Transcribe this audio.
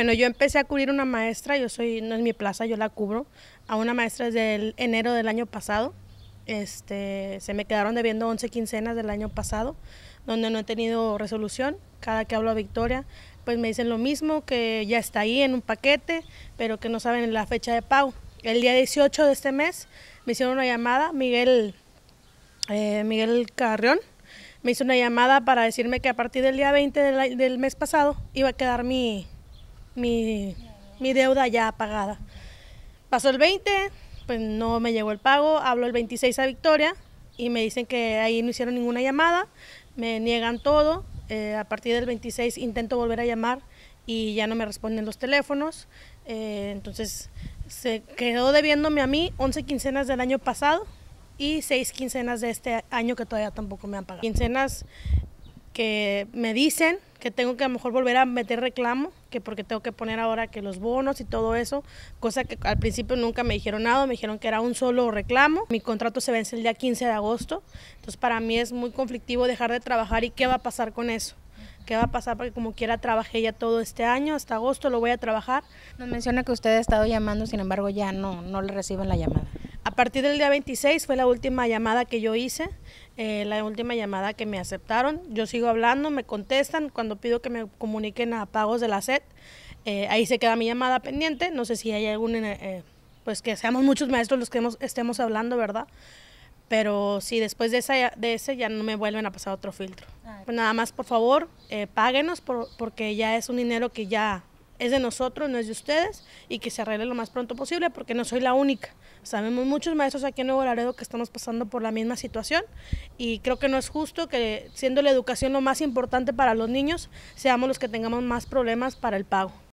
Bueno, yo empecé a cubrir una maestra, yo soy, no es mi plaza, yo la cubro, a una maestra desde enero del año pasado. Este, se me quedaron debiendo 11 quincenas del año pasado, donde no he tenido resolución. Cada que hablo a Victoria, pues me dicen lo mismo, que ya está ahí en un paquete, pero que no saben la fecha de pago. El día 18 de este mes me hicieron una llamada, Miguel, eh, Miguel Carrión, me hizo una llamada para decirme que a partir del día 20 del mes pasado iba a quedar mi, mi, deuda ya pagada. Pasó el 20, pues no me llegó el pago, hablo el 26 a Victoria y me dicen que ahí no hicieron ninguna llamada, me niegan todo, eh, a partir del 26 intento volver a llamar y ya no me responden los teléfonos, eh, entonces se quedó debiéndome a mí 11 quincenas del año pasado y 6 quincenas de este año que todavía tampoco me han pagado. Quincenas que me dicen que tengo que a lo mejor volver a meter reclamo, que porque tengo que poner ahora que los bonos y todo eso, cosa que al principio nunca me dijeron nada, me dijeron que era un solo reclamo. Mi contrato se vence el día 15 de agosto, entonces para mí es muy conflictivo dejar de trabajar y qué va a pasar con eso. ¿Qué va a pasar? Porque como quiera trabajé ya todo este año, hasta agosto lo voy a trabajar. Nos menciona que usted ha estado llamando, sin embargo ya no, no le reciben la llamada. A partir del día 26 fue la última llamada que yo hice, eh, la última llamada que me aceptaron. Yo sigo hablando, me contestan cuando pido que me comuniquen a pagos de la SED. Eh, ahí se queda mi llamada pendiente. No sé si hay algún, eh, pues que seamos muchos maestros los que hemos, estemos hablando, ¿verdad? Pero sí, después de, esa, de ese ya no me vuelven a pasar otro filtro. Ah, pues nada más, por favor, páguenos porque ya es un dinero que ya es de nosotros, no es de ustedes, y que se arregle lo más pronto posible, porque no soy la única. Sabemos muchos maestros aquí en Nuevo Laredo que estamos pasando por la misma situación, y creo que no es justo que, siendo la educación lo más importante para los niños, seamos los que tengamos más problemas para el pago.